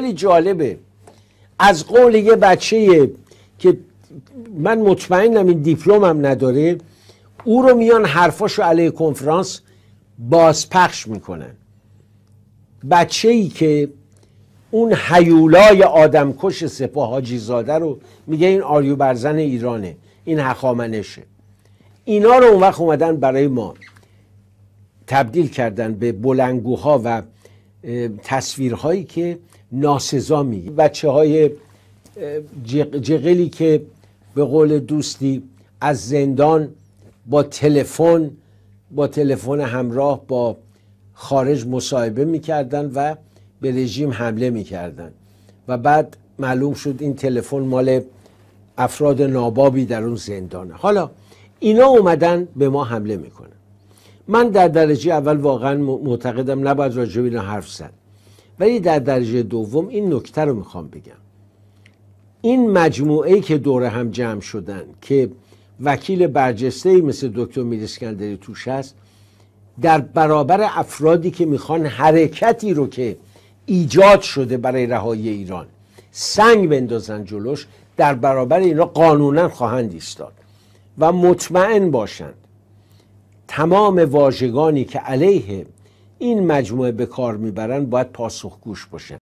خیلی جالبه از قول یه بچه که من مطمئنم این هم نداره او رو میان حرفاشو علیه کنفرانس بازپخش میکنن بچه ای که اون حیولای آدمکش سپاه حاجی زاده رو میگه این آریو برزن ایرانه این حخامنشه اینا رو اون وقت اومدن برای ما تبدیل کردن به بلنگوها و تصویرهایی که ناسزا میگه بچه های جغلی که به قول دوستی از زندان با تلفن با تلفن همراه با خارج مصاحبه میکردن و به رژیم حمله میکردن و بعد معلوم شد این تلفن مال افراد نابابی در اون زندانه حالا اینا اومدن به ما حمله میکنن من در درجه اول واقعا معتقدم نباید راجع به حرف زد ولی در درجه دوم این نکته رو میخوام بگم این مجموعه که دوره هم جمع شدن که وکیل برجسته مثل دکتر میرسکندری توش هست در برابر افرادی که میخوان حرکتی رو که ایجاد شده برای رهایی ایران سنگ بندازن جلوش در برابر اینا قانونا خواهند ایستاد و مطمئن باشند تمام واژگانی که علیه این مجموعه به کار میبرن باید پاسخگوش باشه